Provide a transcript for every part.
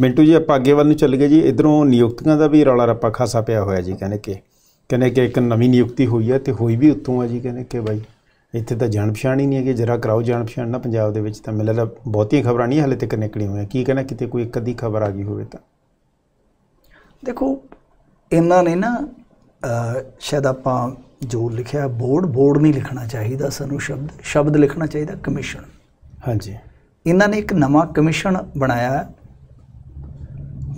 ਮਿੰਟੂ ਜੀ ਆਪਾਂ ਅੱਗੇ ਵੱਲ ਨੂੰ ਚੱਲ ਗਏ ਜੀ ਇਧਰੋਂ ਨਿਯੁਕਤੀਆਂ ਦਾ ਵੀ ਰੌਲਾ ਰੱਪਾ ਖਾਸਾ ਪਿਆ ਹੋਇਆ ਜੀ ਕਹਿੰਦੇ ਕਿ ਕਹਿੰਦੇ ਕਿ ਇੱਕ ਨਵੀਂ ਨਿਯੁਕਤੀ ਹੋਈ ਹੈ ਤੇ ਹੋਈ ਵੀ ਉੱਤੋਂ ਆ ਜੀ ਕਹਿੰਦੇ ਕਿ ਬਾਈ ਇੱਥੇ ਤਾਂ ਜਾਣ ਪਛਾਣ ਹੀ ਨਹੀਂ ਹੈਗੀ ਜਰਾ ਕਰਾਓ ਜਾਣ ਪਛਾਣ ਨਾ ਪੰਜਾਬ ਦੇ ਵਿੱਚ ਤਾਂ ਮਿਲਦਾ ਬਹੁਤੀਆਂ ਖਬਰਾਂ ਨਹੀਂ ਹਲੇ ਤੱਕ ਨਿਕੜੀਆਂ ਹੋਈਆਂ ਕੀ ਕਹਿੰਦਾ ਕਿਤੇ ਕੋਈ ਇੱਕ ਅੱਧੀ ਖਬਰ ਆ ਗਈ ਹੋਵੇ ਤਾਂ ਦੇਖੋ ਇਹਨਾਂ ਨੇ ਨਾ ਸ਼ਾਇਦ ਆਪਾਂ ਜੋ ਲਿਖਿਆ ਬੋਰਡ ਬੋਰਡ ਨਹੀਂ ਲਿਖਣਾ ਚਾਹੀਦਾ ਸਾਨੂੰ ਸ਼ਬਦ ਸ਼ਬਦ ਲਿਖਣਾ ਚਾਹੀਦਾ ਕਮਿਸ਼ਨ ਹਾਂਜੀ ਇਹਨਾਂ ਨੇ ਇੱਕ ਨਵਾਂ ਕਮਿਸ਼ਨ ਬਣਾਇਆ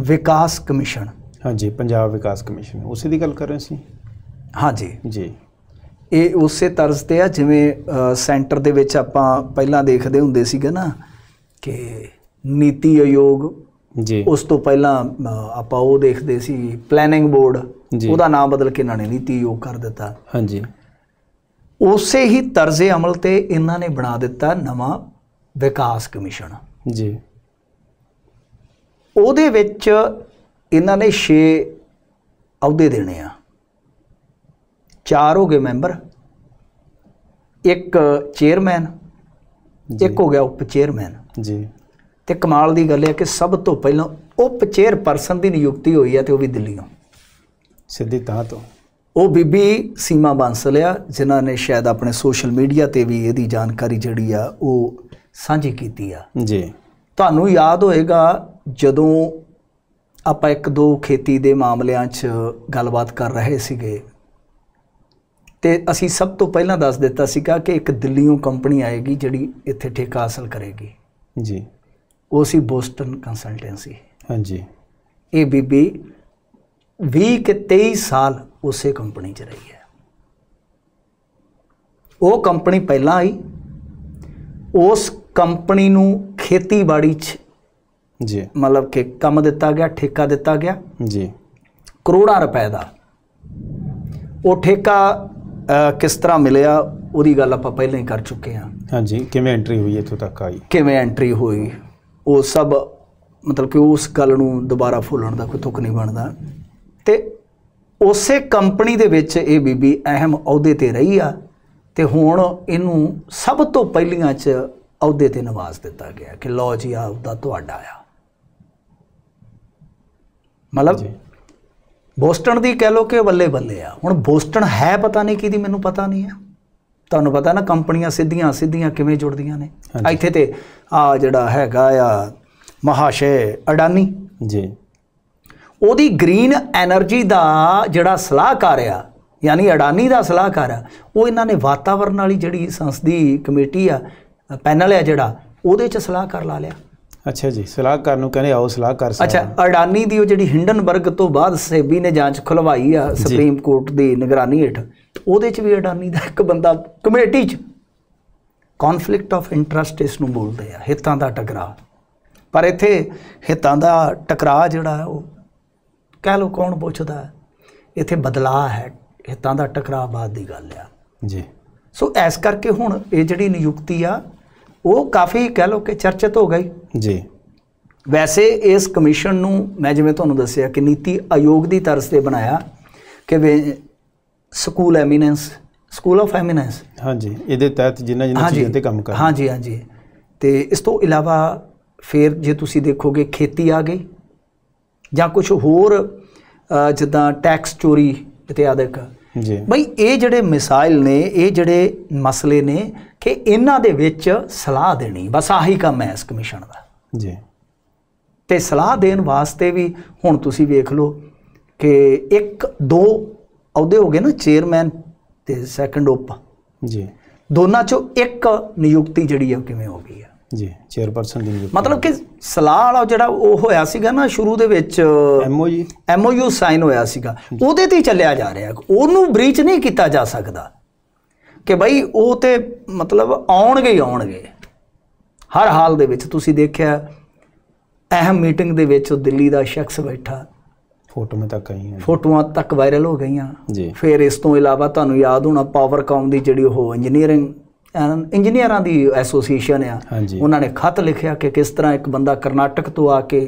ਵਿਕਾਸ ਕਮਿਸ਼ਨ ਹਾਂਜੀ ਪੰਜਾਬ ਵਿਕਾਸ ਕਮਿਸ਼ਨ ਉਸੇ ਦੀ ਗੱਲ ਕਰ ਰਹੇ ਸੀ ਹਾਂਜੀ ਜੀ ਇਹ ਉਸੇ ਤਰਜ਼ ਤੇ ਆ ਜਿਵੇਂ ਸੈਂਟਰ ਦੇ ਵਿੱਚ ਆਪਾਂ ਪਹਿਲਾਂ ਦੇਖਦੇ ਹੁੰਦੇ ਸੀਗਾ ਨਾ ਕਿ ਨੀਤੀ ਆਯੋਗ ਜੀ ਉਸ ਤੋਂ ਪਹਿਲਾਂ ਆਪਾਂ ਉਹ ਦੇਖਦੇ ਸੀ ਪਲੈਨਿੰਗ ਬੋਰਡ ਉਹਦਾ ਨਾਮ ਬਦਲ ਕੇ ਇਹਨਾਂ ਨੇ ਨੀਤੀ ਆਯੋਗ ਕਰ ਦਿੱਤਾ ਹਾਂਜੀ ਉਸੇ ਹੀ ਤਰਜ਼ੇ ਅਮਲ ਤੇ ਇਹਨਾਂ ਨੇ ਬਣਾ ਦਿੱਤਾ ਨਵਾਂ ਵਿਕਾਸ ਕਮਿਸ਼ਨ ਜੀ ਉਹਦੇ ਵਿੱਚ ਇਹਨਾਂ ਨੇ 6 ਅਹੁਦੇ ਦੇਣੇ ਆ ਚਾਰ ਹੋ ਗਏ ਮੈਂਬਰ ਇੱਕ ਚੇਅਰਮੈਨ ਇੱਕ ਹੋ ਗਿਆ ਉਪ ਚੇਅਰਮੈਨ ਜੀ ਤੇ ਕਮਾਲ ਦੀ ਗੱਲ ਹੈ ਕਿ ਸਭ ਤੋਂ ਪਹਿਲਾਂ ਉਪ ਚੇਅਰ ਪਰਸਨ ਦੀ ਨਿਯੁਕਤੀ ਹੋਈ ਹੈ ਤੇ ਉਹ ਵੀ ਦਿੱਲੀੋਂ ਸਿੱਧੀ ਤਾਂ ਤੋਂ ਉਹ ਬੀਬੀ ਸੀਮਾ ਬਾਂਸਲ ਆ ਜਿਨ੍ਹਾਂ ਨੇ ਸ਼ਾਇਦ ਆਪਣੇ ਸੋਸ਼ਲ ਮੀਡੀਆ ਤੇ ਵੀ ਇਹਦੀ ਜਾਣਕਾਰੀ ਜਿਹੜੀ ਆ ਉਹ ਸਾਂਝੀ ਕੀਤੀ ਆ ਜੀ ਤੁਹਾਨੂੰ ਯਾਦ ਹੋਏਗਾ ਜਦੋਂ ਆਪਾਂ ਇੱਕ ਦੋ ਖੇਤੀ ਦੇ ਮਾਮਲਿਆਂ 'ਚ ਗੱਲਬਾਤ ਕਰ ਰਹੇ ਸੀਗੇ ਤੇ ਅਸੀਂ ਸਭ ਤੋਂ ਪਹਿਲਾਂ ਦੱਸ ਦਿੱਤਾ ਸੀਗਾ ਕਿ ਇੱਕ ਦਿੱਲੀੋਂ ਕੰਪਨੀ ਆਏਗੀ ਜਿਹੜੀ ਇੱਥੇ ਠੇਕਾ ਹਾਸਲ ਕਰੇਗੀ ਜੀ ਉਹ ਸੀ ਬੋਸਟਨ ਕੰਸਲਟੈਂਸੀ ਹਾਂਜੀ ਇਹ ਬੀਬੀ 20 ਕਿ 23 ਸਾਲ ਉਸੇ ਕੰਪਨੀ 'ਚ ਰਹੀ ਹੈ ਉਹ ਕੰਪਨੀ ਪਹਿਲਾਂ ਆਈ ਉਸ ਕੰਪਨੀ ਨੂੰ ਖੇਤੀਬਾੜੀ 'ਚ ਜੀ ਮਤਲਬ ਕਿ ਕੰਮ ਦਿੱਤਾ ਗਿਆ ਠੇਕਾ ਦਿੱਤਾ ਗਿਆ ਜੀ ਕਰੋੜਾਂ ਰੁਪਏ ਦਾ ਉਹ ਠੇਕਾ ਕਿਸ ਤਰ੍ਹਾਂ ਮਿਲਿਆ ਉਹਦੀ ਗੱਲ ਆਪਾਂ ਪਹਿਲਾਂ ਹੀ ਕਰ ਚੁੱਕੇ ਹਾਂ ਹਾਂਜੀ ਕਿਵੇਂ ਐਂਟਰੀ ਹੋਈ ਇੱਥੋਂ ਤੱਕ ਆਈ ਕਿਵੇਂ ਐਂਟਰੀ ਹੋਈ ਉਹ ਸਭ ਮਤਲਬ ਕਿ ਉਸ ਗੱਲ ਨੂੰ ਦੁਬਾਰਾ ਫੋਲਣ ਦਾ ਕੋਈ ਤੁਕ ਨਹੀਂ ਬਣਦਾ ਤੇ ਉਸੇ ਕੰਪਨੀ ਦੇ ਵਿੱਚ ਇਹ ਬੀਬੀ ਅਹਿਮ ਅਹੁਦੇ ਤੇ ਰਹੀ ਆ ਤੇ ਹੁਣ ਇਹਨੂੰ ਸਭ ਤੋਂ ਪਹਿਲੀਆਂ 'ਚ ਅਹੁਦੇ ਤੇ ਨਵਾਜ਼ ਦਿੱਤਾ ਗਿਆ ਕਿ ਲੋ ਜੀ ਆ ਉਹਦਾ ਤੁਹਾਡਾ ਆ ਮਤਲਬ ਬੋਸਟਨ ਦੀ ਕਹਿ ਲੋ ਕਿ ਬੱਲੇ ਬੱਲੇ ਆ ਹੁਣ ਬੋਸਟਨ ਹੈ ਪਤਾ ਨਹੀਂ ਕਿਦੀ ਮੈਨੂੰ ਪਤਾ ਨਹੀਂ ਆ ਤੁਹਾਨੂੰ ਪਤਾ ਨਾ ਕੰਪਨੀਆਂ ਸਿੱਧੀਆਂ ਸਿੱਧੀਆਂ ਕਿਵੇਂ ਜੁੜਦੀਆਂ ਨੇ ਇੱਥੇ ਤੇ ਆ ਜਿਹੜਾ ਹੈਗਾ ਆ ਮਹਾਸ਼ੇ ਅਡਾਨੀ ਜੀ ਉਹਦੀ ਗ੍ਰੀਨ એનર્ਜੀ ਦਾ ਜਿਹੜਾ ਸਲਾਹਕਾਰ ਆ ਯਾਨੀ ਅਡਾਨੀ ਦਾ ਸਲਾਹਕਾਰ ਆ ਉਹ ਇਹਨਾਂ ਨੇ ਵਾਤਾਵਰਣ ਵਾਲੀ ਜਿਹੜੀ ਸੰਸਦੀ ਕਮੇਟੀ ਆ ਪੈਨਲ ਹੈ ਜਿਹੜਾ ਉਹਦੇ 'ਚ ਸਲਾਹ ਕਰ ਲਾ ਲਿਆ ਅੱਛਾ ਜੀ ਸਲਾਹਕਾਰ ਨੂੰ ਕਹਿੰਦੇ ਆਓ ਸਲਾਹ ਕਰ ਸਕਦੇ ਅੱਛਾ ਅਡਾਨੀ ਦੀ ਉਹ ਜਿਹੜੀ ਹਿੰਡਨਬਰਗ ਤੋਂ ਬਾਅਦ ਸੇਬੀ ਨੇ ਜਾਂਚ ਖੁਲਵਾਈ ਆ ਸੁਪਰੀਮ ਕੋਰਟ ਦੀ ਨਿਗਰਾਨੀ ਹੇਠ ਉਹਦੇ 'ਚ ਵੀ ਅਡਾਨੀ ਦਾ ਇੱਕ ਬੰਦਾ ਕਮੇਟੀ 'ਚ ਕਨਫਲਿਕਟ ਆਫ ਇੰਟਰਸਟ ਇਸ ਨੂੰ ਬੋਲਦੇ ਆ ਹਿੱਤਾਂ ਦਾ ਟਕਰਾਅ ਪਰ ਇੱਥੇ ਹਿੱਤਾਂ ਦਾ ਟਕਰਾਅ ਜਿਹੜਾ ਉਹ ਕਹਿ ਲੋ ਕੌਣ ਪੁੱਛਦਾ ਇੱਥੇ ਬਦਲਾਅ ਹੈ ਹਿੱਤਾਂ ਦਾ ਟਕਰਾਅ ਬਾਅਦ ਦੀ ਗੱਲ ਆ ਜੀ ਸੋ ਐਸ ਕਰਕੇ ਹੁਣ ਇਹ ਜਿਹੜੀ ਨਿਯੁਕਤੀ ਆ ਉਹ ਕਾਫੀ ਕਹਿ ਲੋ ਕਿ ਚਰਚਿਤ ਹੋ ਗਈ ਜੀ ਵੈਸੇ ਇਸ ਕਮਿਸ਼ਨ ਨੂੰ ਮੈਂ ਜਿਵੇਂ ਤੁਹਾਨੂੰ ਦੱਸਿਆ ਕਿ ਨੀਤੀ ਆਯੋਗ ਦੀ ਤਰਜ਼ ਤੇ ਬਣਾਇਆ ਕਿ school eminence school of eminence ਹਾਂਜੀ ਇਹਦੇ ਤਹਿਤ ਜਿੰਨਾ ਜਿੰਨਾ ਚੀਜ਼ਾਂ ਤੇ ਕੰਮ ਕਰ ਹਾਂਜੀ ਹਾਂਜੀ ਤੇ ਇਸ ਤੋਂ ਇਲਾਵਾ ਫਿਰ ਜੇ ਤੁਸੀਂ ਦੇਖੋਗੇ ਖੇਤੀ ਆ ਗਈ ਜਾਂ ਕੁਝ ਹੋਰ ਜਿੱਦਾਂ ਟੈਕਸ ਚੋਰੀ ਇਤਿਆਦਿਕ ਜੀ ਬਈ ਇਹ ਜਿਹੜੇ ਮਿਸਾਈਲ ਨੇ ਇਹ ਜਿਹੜੇ ਮਸਲੇ ਨੇ ਕਿ ਇਹਨਾਂ ਦੇ ਵਿੱਚ ਸਲਾਹ ਦੇਣੀ ਬਸ ਆਹੀ ਕੰਮ ਹੈ ਇਸ ਕਮਿਸ਼ਨ ਦਾ ਜੀ ਤੇ ਸਲਾਹ ਦੇਣ ਵਾਸਤੇ ਵੀ ਹੁਣ ਤੁਸੀਂ ਵੇਖ ਲਓ ਕਿ ਇੱਕ ਦੋ ਅਹੁਦੇ ਹੋ ਗਏ ਨਾ ਚੇਅਰਮੈਨ ਤੇ ਸੈਕੰਡ ਉਪ ਜੀ ਦੋਨਾਂ ਚੋਂ ਇੱਕ ਨਿਯੁਕਤੀ ਜਿਹੜੀ ਆ ਕਿਵੇਂ ਹੋ ਗਈ ਹੈ ਜੀ ਚੇਅਰਪਰਸਨ ਦੀ ਨਿਯੁਕਤੀ ਮਤਲਬ ਕਿ ਸਲਾਹ ਵਾਲਾ ਜਿਹੜਾ ਉਹ ਹੋਇਆ ਸੀਗਾ ਨਾ ਸ਼ੁਰੂ ਦੇ ਵਿੱਚ ਐਮਓ ਐਮਓ ਐਮਓਯੂ ਸਾਈਨ ਹੋਇਆ ਸੀਗਾ ਉਹਦੇ ਤੇ ਚੱਲਿਆ ਜਾ ਰਿਹਾ ਉਹਨੂੰ ਬ੍ਰੀਚ ਨਹੀਂ ਕੀਤਾ ਜਾ ਸਕਦਾ ਕਿ ਭਾਈ ਉਹ ਤੇ ਮਤਲਬ ਆਉਣਗੇ ਹੀ ਆਉਣਗੇ ਹਰ ਹਾਲ ਦੇ ਵਿੱਚ ਤੁਸੀਂ ਦੇਖਿਆ ਅਹਿਮ ਮੀਟਿੰਗ ਦੇ ਵਿੱਚ ਉਹ ਦਿੱਲੀ ਦਾ ਸ਼ਖਸ ਬੈਠਾ ਫੋਟੋਆਂ ਤੱਕ ਆਈਆਂ ਫੋਟੋਆਂ ਤੱਕ ਵਾਇਰਲ ਹੋ ਗਈਆਂ ਜੀ ਫਿਰ ਇਸ ਤੋਂ ਇਲਾਵਾ ਤੁਹਾਨੂੰ ਯਾਦ ਹੋਣਾ ਪਾਵਰਕਾਮ ਦੀ ਜਿਹੜੀ ਉਹ ਇੰਜੀਨੀਅਰਿੰਗ ਇੰਜੀਨੀਅਰਾਂ ਦੀ ਐਸੋਸੀਏਸ਼ਨ ਆ ਉਹਨਾਂ ਨੇ ਖਤ ਲਿਖਿਆ ਕਿ ਕਿਸ ਤਰ੍ਹਾਂ ਇੱਕ ਬੰਦਾ ਕਰਨਾਟਕ ਤੋਂ ਆ ਕੇ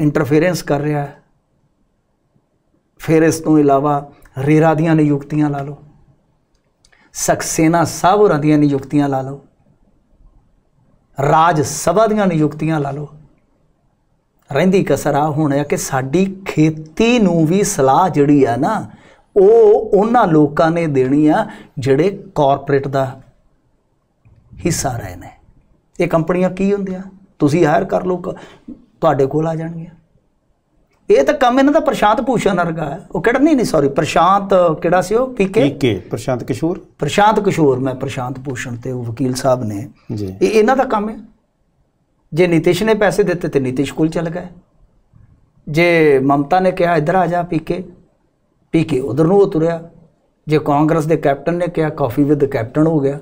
ਇੰਟਰਫੇਰੈਂਸ ਕਰ ਰਿਹਾ ਹੈ ਫਿਰ ਇਸ ਤੋਂ ਇਲਾਵਾ ਰੇਰਾ ਦੀਆਂ ਨਿਯੁਕਤੀਆਂ ਲਾ ਲਓ ਸਖਸੇਨਾ ਸਾਹਿਬ ਹੋਰਾਂ ਦੀਆਂ ਨਿਯੁਕਤੀਆਂ ਲਾ ਲਓ ਰਾਜ ਸਭਾ ਦੀਆਂ ਨਿਯੁਕਤੀਆਂ ਲਾ ਲਓ ਰਹਿੰਦੀ ਕਸਰ ਆ ਹੁਣ ਹੈ ਕਿ ਸਾਡੀ ਖੇਤੀ ਨੂੰ ਵੀ ਸਲਾਹ ਜਿਹੜੀ ਆ ਨਾ ਉਹ ਉਹਨਾਂ ਲੋਕਾਂ ਨੇ ਦੇਣੀ ਆ ਜਿਹੜੇ ਕਾਰਪੋਰੇਟ ਦਾ ਹਿੱਸਾ ਰਹੇ ਨੇ ਇਹ ਕੰਪਨੀਆਂ ਕੀ ਹੁੰਦੀਆਂ ਤੁਸੀਂ ਹਾਇਰ ਕਰ ਲਓ ਤੁਹਾਡੇ ਕੋਲ ਆ ਜਾਣਗੀਆਂ ਇਹ ਤਾਂ ਕੰਮ ਇਹਨਾਂ ਦਾ ਪ੍ਰਸ਼ਾਂਤ ਭੂਸ਼ਣ ਵਰਗਾ ਹੈ ਉਹ ਕਿਹੜਾ ਨਹੀਂ ਨਹੀਂ ਸੌਰੀ ਪ੍ਰਸ਼ਾਂਤ ਕਿਹੜਾ ਸੀ ਉਹ ਪੀਕੇ ਪੀਕੇ ਪ੍ਰਸ਼ਾਂਤ ਕਿਸ਼ੋਰ ਪ੍ਰਸ਼ਾਂਤ ਕਿਸ਼ੋਰ ਮੈਂ ਪ੍ਰਸ਼ਾਂਤ ਭੂਸ਼ਣ ਤੇ ਉਹ ਵਕੀਲ ਸਾਹਿਬ ਨੇ ਜੀ ਇਹ ਇਹਨਾਂ ਦਾ ਕੰਮ ਹੈ ਜੇ ਨਿਤਿਸ਼ ਨੇ ਪੈਸੇ ਦਿੱਤੇ ਤੇ ਨਿਤਿਸ਼ ਕੋਲ ਚਲ ਗਏ ਜੇ ਮਮਤਾ ਨੇ ਕਿਹਾ ਇੱਧਰ ਆ ਜਾ ਪੀਕੇ ਪੀਕੇ ਉਧਰ ਨੂੰ ਉਤਰਿਆ ਜੇ ਕਾਂਗਰਸ ਦੇ ਕੈਪਟਨ ਨੇ ਕਿਹਾ ਕਾਫੀ ਵਿਦ ਕੈਪਟਨ ਹੋ ਗਿਆ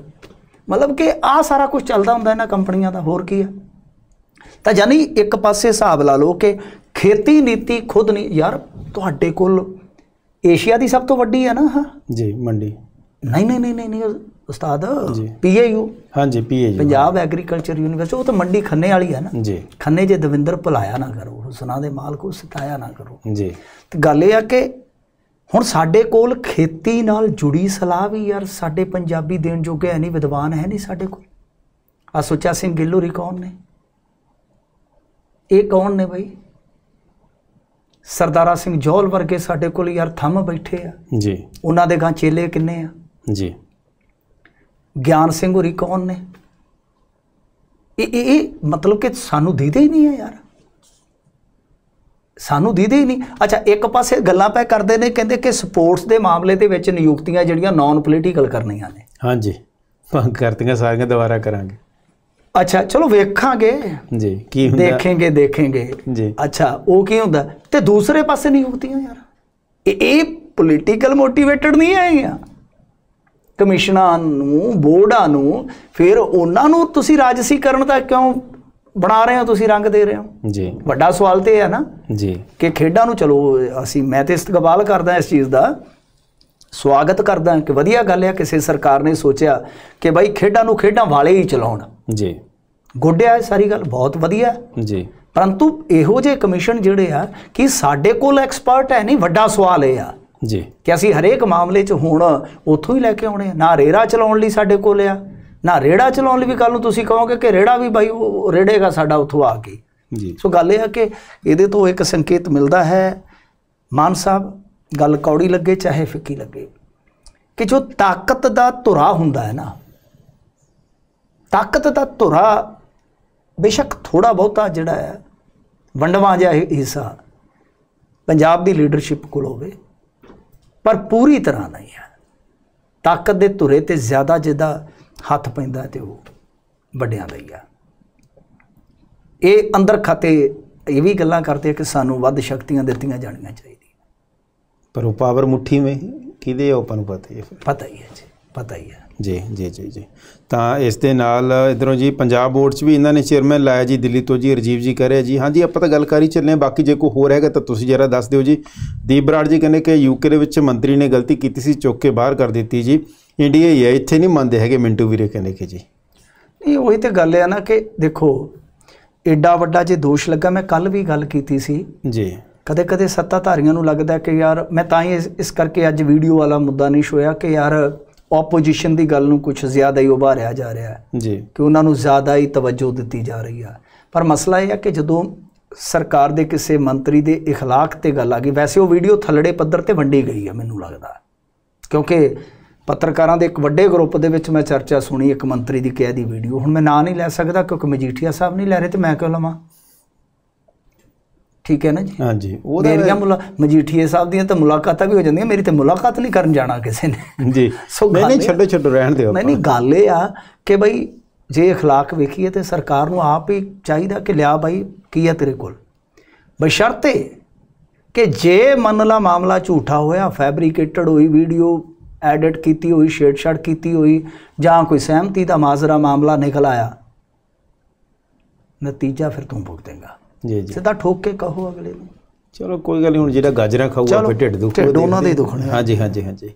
ਮਤਲਬ ਕਿ ਆ ਸਾਰਾ ਕੁਝ ਚੱਲਦਾ ਹੁੰਦਾ ਇਹਨਾਂ ਕੰਪਨੀਆਂ ਦਾ ਹੋਰ ਕੀ ਆ ਤਾਂ ਜਾਨੀ ਇੱਕ ਪਾਸੇ ਹਿਸਾਬ ਲਾ ਲਓ ਕਿ ਖੇਤੀ ਨੀਤੀ ਖੁਦ ਨਹੀਂ ਯਾਰ ਤੁਹਾਡੇ ਕੋਲ ਏਸ਼ੀਆ ਦੀ ਸਭ ਤੋਂ ਵੱਡੀ ਹੈ ਨਾ ਹਾਂ ਜੀ ਮੰਡੀ ਨਹੀਂ ਨਹੀਂ ਨਹੀਂ ਨਹੀਂ ਉਸਤਾਦ ਪੀਏਯੂ ਹਾਂਜੀ ਪੀਏਯੂ ਪੰਜਾਬ ਐਗਰੀਕਲਚਰ ਯੂਨੀਵਰਸਿਟੀ ਉਹ ਤਾਂ ਮੰਡੀ ਖੰਨੇ ਵਾਲੀ ਹੈ ਨਾ ਜੀ ਖੰਨੇ ਜੇ ਦਵਿੰਦਰ ਭੁਲਾਇਆ ਨਾ ਕਰੋ ਸੁਨਾ ਦੇ ਮਾਲ ਕੋ ਸਤਾਇਆ ਨਾ ਕਰੋ ਜੀ ਤੇ ਗੱਲ ਇਹ ਆ ਕਿ ਹੁਣ ਸਾਡੇ ਕੋਲ ਖੇਤੀ ਨਾਲ ਜੁੜੀ ਸਲਾਹ ਵੀ ਯਾਰ ਸਾਡੇ ਪੰਜਾਬੀ ਦੇਣ ਜੋਗੇ ਐ ਨਹੀਂ ਵਿਦਵਾਨ ਹੈ ਨਹੀਂ ਸਾਡੇ ਕੋਲ ਆ ਸੁੱਚਾ ਸਿੰਘ ਗਿੱਲੂ ਰੀ ਕੌਣ ਨੇ ਇਹ ਕੌਣ ਨੇ ਬਈ ਸਰਦਾਰਾ ਸਿੰਘ ਜੋਲ ਵਰਗੇ ਸਾਡੇ ਕੋਲ ਯਾਰ ਥੰਮ ਬੈਠੇ ਆ ਜੀ ਉਹਨਾਂ ਦੇ ਗਾਂ ਚੇਲੇ ਕਿੰਨੇ ਆ ਜੀ ਗਿਆਨ ਸਿੰਘ ਹੋਰੀ ਕੌਣ ਨੇ ਇਹ ਇਹ ਮਤਲਬ ਕਿ ਸਾਨੂੰ ਦੇਦੇ ਹੀ ਨਹੀਂ ਆ ਯਾਰ ਸਾਨੂੰ ਦੀਦੀ ਹੀ ਨਹੀਂ ਅੱਛਾ ਇੱਕ ਪਾਸੇ ਗੱਲਾਂ ਪੈ ਕਰਦੇ ਨੇ ਕਹਿੰਦੇ ਕਿ ਸਪੋਰਟਸ ਦੇ ਮਾਮਲੇ ਦੇ ਵਿੱਚ ਨਿਯੁਕਤੀਆਂ ਜਿਹੜੀਆਂ ਨਾਨ ਪੋਲੀਟੀਕਲ ਕਰਨੀਆਂ ਨੇ ਹਾਂਜੀ ਭੰਗ ਕਰਤੀਆਂ ਸਾਰੀਆਂ ਦੁਬਾਰਾ ਕਰਾਂਗੇ ਅੱਛਾ ਚਲੋ ਵੇਖਾਂਗੇ ਜੀ ਕੀ ਹੁੰਦਾ ਦੇਖਾਂਗੇ ਦੇਖਾਂਗੇ ਜੀ ਅੱਛਾ ਉਹ ਕੀ ਹੁੰਦਾ ਤੇ ਦੂਸਰੇ ਪਾਸੇ ਨਿਯੁਕਤੀਆਂ ਯਾਰ ਇਹ ਪੋਲੀਟੀਕਲ ਮੋਟੀਵੇਟਡ ਨਹੀਂ ਆਈਆਂ ਕਮਿਸ਼ਨਾਂ ਨੂੰ ਬੋਰਡਾਂ ਨੂੰ ਫਿਰ ਉਹਨਾਂ ਨੂੰ ਤੁਸੀਂ ਰਾਜਸੀ ਕਰਨ ਦਾ ਕਿਉਂ ਬਣਾ ਰਹੇ ਹੋ ਤੁਸੀਂ ਰੰਗ ਦੇ ਰਹੇ ਹੋ ਜੀ ਵੱਡਾ ਸਵਾਲ ਤੇ ਹੈ ਨਾ ਜੀ ਕਿ ਖੇਡਾਂ ਨੂੰ ਚਲੋ ਅਸੀਂ ਮੈਂ ਤੇ ਇਸਤਕਬਾਲ ਕਰਦਾ ਇਸ ਚੀਜ਼ ਦਾ ਸਵਾਗਤ ਕਰਦਾ ਕਿ ਵਧੀਆ ਗੱਲ ਹੈ ਕਿਸੇ ਸਰਕਾਰ ਨੇ ਸੋਚਿਆ ਕਿ ਭਾਈ ਖੇਡਾਂ ਨੂੰ ਖੇਡਾਂ ਵਾਲੇ ਹੀ ਚਲਾਉਣ ਜੀ ਗੋਡਿਆ ਸਾਰੀ ਗੱਲ ਬਹੁਤ ਵਧੀਆ ਜੀ ਪਰੰਤੂ ਇਹੋ ਜੇ ਕਮਿਸ਼ਨ ਜਿਹੜੇ ਆ ਕਿ ਸਾਡੇ ਕੋਲ ਐਕਸਪਰਟ ਹੈ ਨਹੀਂ ਵੱਡਾ ਸਵਾਲ ਇਹ ਆ ਜੀ ਕਿ ਅਸੀਂ ਹਰੇਕ ਮਾਮਲੇ 'ਚ ਹੁਣ ਉੱਥੋਂ ਹੀ ਲੈ ਕੇ ਆਉਣੇ ਨਾ ਰੇਰਾ ਚਲਾਉਣ ਲਈ ਸਾਡੇ ਕੋਲ ਆ ਨਾ ਰੇੜਾ ਚਲਾਉਣ ਲਈ ਵੀ ਕੱਲ ਨੂੰ ਤੁਸੀਂ ਕਹੋਗੇ ਕਿ ਰੇੜਾ ਵੀ ਬਾਈ ਉਹ ਰੇੜੇਗਾ ਸਾਡਾ ਉਥੋਂ ਆ ਕੇ ਜੀ ਸੋ ਗੱਲ ਇਹ ਹੈ ਕਿ ਇਹਦੇ ਤੋਂ ਇੱਕ ਸੰਕੇਤ ਮਿਲਦਾ ਹੈ ਮਾਨ ਸਾਹਿਬ ਗੱਲ ਕੌੜੀ ਲੱਗੇ ਚਾਹੇ ਫਿੱਕੀ ਲੱਗੇ ਕਿ ਜੋ ਤਾਕਤ ਦਾ ਧੁਰਾ ਹੁੰਦਾ ਹੈ ਨਾ ਤਾਕਤ ਦਾ ਧੁਰਾ ਬੇਸ਼ੱਕ ਥੋੜਾ ਬਹੁਤਾ ਜਿਹੜਾ ਹੈ ਵੰਡਵਾ ਜਿਹਾ ਹਿੱਸਾ ਪੰਜਾਬ ਦੀ ਲੀਡਰਸ਼ਿਪ ਕੋਲ ਹੋਵੇ ਪਰ ਪੂਰੀ ਤਰ੍ਹਾਂ ਨਹੀਂ ਹੈ ਤਾਕਤ ਦੇ ਧੁਰੇ ਤੇ ਜ਼ਿਆਦਾ ਜਿਹਦਾ ਹੱਥ ਪੈਂਦਾ ਤੇ ਉਹ ਵੱਡਿਆਂ ਦਾ ਹੀ ਆ ਇਹ ਅੰਦਰ ਖਾਤੇ ਇਹ ਵੀ ਗੱਲਾਂ ਕਰਦੇ ਆ ਕਿ ਸਾਨੂੰ ਵੱਧ ਸ਼ਕਤੀਆਂ ਦਿੱਤੀਆਂ ਜਾਣੀਆਂ ਚਾਹੀਦੀਆਂ ਪਰ ਉਹ ਪਾਵਰ ਮੁਠੀ ਵਿੱਚ ਕਿਹਦੇ ਆਪਾਂ ਨੂੰ ਪਤਾ ਹੀ ਹੈ ਪਤਾ ਹੀ ਹੈ ਜੀ ਪਤਾ ਹੀ ਹੈ ਜੀ ਜੀ ਜੀ ਜੀ ਤਾਂ ਇਸ ਦੇ ਨਾਲ ਇਧਰੋਂ ਜੀ ਪੰਜਾਬ ਬੋਰਡ 'ਚ ਵੀ ਇਹਨਾਂ ਨੇ ਚੇਅਰਮੈਨ ਲਾਇਆ ਜੀ ਦਿੱਲੀ ਤੋਂ ਜੀ ਰਜੀਵ ਜੀ ਕਰਿਆ ਜੀ ਹਾਂਜੀ ਆਪਾਂ ਤਾਂ ਗੱਲ ਕਰੀ ਚੱਲੇ ਬਾਕੀ ਜੇ ਕੋਈ ਹੋਰ ਹੈਗਾ ਤਾਂ ਤੁਸੀਂ ਜਰਾ ਦੱਸ ਦਿਓ ਜੀ ਦੀਪ ਬਰਾੜ ਜੀ ਕਹਿੰਦੇ ਕਿ ਯੂਕੇ ਦੇ ਵਿੱਚ ਮੰਤਰੀ ਨੇ ਗਲਤੀ ਕੀਤੀ ਸੀ ਚੁੱਕ ਕੇ ਬਾਹਰ ਕਰ ਦਿੱਤੀ ਜੀ ਇੰਡੀਆ ਹੀ ਹੈ ਇੱਥੇ ਨਹੀਂ ਮੰਨਦੇ ਹੈਗੇ ਮਿੰਟੂ ਵੀਰੇ ਕਹਿੰਦੇ ਕਿ ਜੀ ਨਹੀਂ ਉਹੀ ਤੇ ਗੱਲ ਹੈ ਨਾ ਕਿ ਦੇਖੋ ਐਡਾ ਵੱਡਾ ਜੇ ਦੋਸ਼ ਲੱਗਾ ਮੈਂ ਕੱਲ ਵੀ ਗੱਲ ਕੀਤੀ ਸੀ ਜੀ ਕਦੇ ਕਦੇ ਸੱਤਾਧਾਰੀਆਂ ਨੂੰ ਲੱਗਦਾ ਕਿ ਯਾਰ ਮੈਂ ਤਾਂ ਹੀ ਇਸ ਕਰਕੇ ਅੱਜ ਵੀਡੀਓ ਵਾਲਾ ਮੁੱਦਾ ਨਹੀਂ ਛੋਇਆ ਕਿ ਯਾਰ ਆਪੋਜੀਸ਼ਨ ਦੀ ਗੱਲ ਨੂੰ ਕੁਝ ਜ਼ਿਆਦਾ ਹੀ ਉਭਾਰਿਆ ਜਾ ਰਿਹਾ ਹੈ ਜੀ ਕਿ ਉਹਨਾਂ ਨੂੰ ਜ਼ਿਆਦਾ ਹੀ ਤਵੱਜੋ ਦਿੱਤੀ ਜਾ ਰਹੀ ਹੈ ਪਰ ਮਸਲਾ ਇਹ ਹੈ ਕਿ ਜਦੋਂ ਸਰਕਾਰ ਦੇ ਕਿਸੇ ਮੰਤਰੀ ਦੇ اخلاق ਤੇ ਗੱਲ ਆ ਗਈ ਵੈਸੇ ਉਹ ਵੀਡੀਓ ਥੱਲੜੇ ਪੱਧਰ ਤੇ ਵੰਡੀ ਗਈ ਹੈ ਮੈਨੂੰ ਲੱਗਦਾ ਕਿਉਂਕਿ ਪੱਤਰਕਾਰਾਂ ਦੇ ਇੱਕ ਵੱਡੇ ਗਰੁੱਪ ਦੇ ਵਿੱਚ ਮੈਂ ਚਰਚਾ ਸੁਣੀ ਇੱਕ ਮੰਤਰੀ ਦੀ ਕਹਿ ਦੀ ਵੀਡੀਓ ਹੁਣ ਮੈਂ ਨਾਂ ਨਹੀਂ ਲੈ ਸਕਦਾ ਕਿਉਂਕਿ ਮਜੀਠੀਆ ਸਾਹਿਬ ਨਹੀਂ ਲੈ ਰਹੇ ਤੇ ਮੈਂ ਕਿਉਂ ਲਵਾਂ ਠੀਕ ਹੈ ਨਾ ਜੀ ਹਾਂਜੀ ਉਹ ਮੇਰੀਆਂ ਮੁਲਾ ਮਜੀਠੀਏ ਸਾਹਿਬ ਦੀਆਂ ਤਾਂ ਮੁਲਾਕਾਤਾਂ ਵੀ ਹੋ ਜਾਂਦੀਆਂ ਮੇਰੀ ਤੇ ਮੁਲਾਕਾਤ ਨਹੀਂ ਕਰਨ ਜਾਣਾ ਕਿਸੇ ਨੇ ਜੀ ਨਹੀਂ ਨਹੀਂ ਛੱਡੋ ਛੱਡੋ ਰਹਿਣ ਦਿਓ ਨਹੀਂ ਨਹੀਂ ਗੱਲ ਇਹ ਆ ਕਿ ਬਈ ਜੇ اخلاق ਵੇਖੀਏ ਤੇ ਸਰਕਾਰ ਨੂੰ ਆਪ ਹੀ ਚਾਹੀਦਾ ਕਿ ਲਿਆ ਭਾਈ ਕੀ ਹੈ ਤੇਰੇ ਕੋਲ ਬਸ਼ਰਤੇ ਕਿ ਜੇ ਮੰਨ ਲਾ ਮਾਮਲਾ ਝੂਠਾ ਹੋਇਆ ਫੈਬਰੀਕੇਟਡ ਹੋਈ ਵੀਡੀਓ ਐਡਿਟ ਕੀਤੀ ਹੋਈ ਛੇੜਛਾੜ ਕੀਤੀ ਹੋਈ ਜਾਂ ਕੋਈ ਸਹਿਮਤੀ ਦਾ ਮਾਜ਼ਰਾ ਮਾਮਲਾ ਨਿਕਲ ਆਇਆ ਨਤੀਜਾ ਫਿਰ ਤੂੰ ਭੁਗਤੇਂਗਾ ਜੀ ਜੀ ਸਿੱਧਾ ਠੋਕ ਕੇ ਕਹੋ ਅਗਲੇ ਨੂੰ ਚਲੋ ਕੋਈ ਗੱਲ ਨਹੀਂ ਹੁਣ ਜਿਹੜਾ ਗਾਜਰਾਂ ਖਾਊਗਾ ਫਿਰ ਢਿੱਡ ਦੁਖੂਗਾ ਢਿੱਡ ਉਹਨਾਂ ਦੇ ਦੁਖਣੇ ਹਾਂਜੀ ਹਾਂਜੀ ਹਾਂਜੀ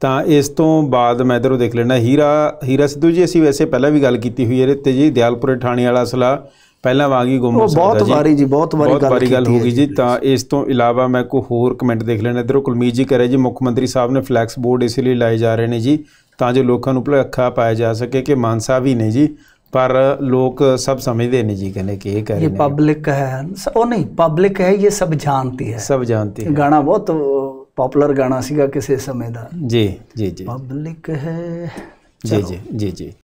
ਤਾਂ ਇਸ ਤੋਂ ਬਾਅਦ ਮੈਂ ਇਧਰੋਂ ਦੇਖ ਲੈਣਾ ਹੀਰਾ ਹੀਰਾ ਸਿੱਧੂ ਜੀ ਅਸੀਂ ਵੈਸੇ ਪਹਿਲਾਂ ਵੀ ਗੱਲ ਕੀਤੀ ਹੋਈ ਹੈ ਇਹਦੇ ਤੇ ਜੀ ਦਿਆਲਪੁਰੇ ਠਾਣੇ ਵਾਲਾ ਸਲਾ ਪਹਿਲਾਂ ਵਾਂਗ ਹੀ ਗੁੰਮ ਹੋ ਸਕਦਾ ਜੀ ਬਹੁਤ ਵਾਰੀ ਜੀ ਬਹੁਤ ਵਾਰੀ ਗੱਲ ਕੀਤੀ ਵਾਰੀ ਗੱਲ ਹੋ ਗਈ ਜੀ ਤਾਂ ਇਸ ਤੋਂ ਇਲਾਵਾ ਮੈਂ ਕੋਈ ਹੋਰ ਕਮੈਂਟ ਦੇਖ ਲੈਣਾ ਇਧਰੋਂ ਕੁਲਮੀਤ ਜੀ ਕਰੇ ਜੀ ਮੁੱਖ ਮੰਤਰੀ ਸਾਹਿਬ ਨੇ ਫਲੈਕਸ ਬੋਰਡ ਇਸ ਲਈ ਲਾਏ ਜਾ ਰਹੇ ਨੇ ਜੀ ਤਾਂ ਜੋ ਲੋਕਾਂ ਨੂੰ ਭਲੇਖਾ ਪਾਇਆ ਜਾ ਸਕੇ ਕਿ ਮਾਨ ਸਾਹਿਬ ਹੀ ਨੇ ਜੀ ਪਰ ਲੋਕ ਸਭ ਸਮਝਦੇ ਨਹੀਂ ਜੀ ਕਹਿੰਦੇ ਕਿ ਇਹ ਕਰ ਰਹੇ ਨੇ ਇਹ ਪਬਲਿਕ ਹੈ ਉਹ ਨਹੀਂ ਪਬਲਿਕ ਹੈ ਇਹ ਸਭ ਜਾਣਦੀ ਹੈ ਸਭ ਜਾਣਦੀ ਹੈ ਗਾਣਾ ਬਹੁਤ ਪਪੂਲਰ ਗਾਣਾ ਸੀਗਾ ਕਿਸੇ ਸਮੇਂ ਦਾ ਜੀ ਜੀ ਜੀ ਪਬਲਿਕ ਹੈ ਜੀ ਜੀ ਜੀ ਜੀ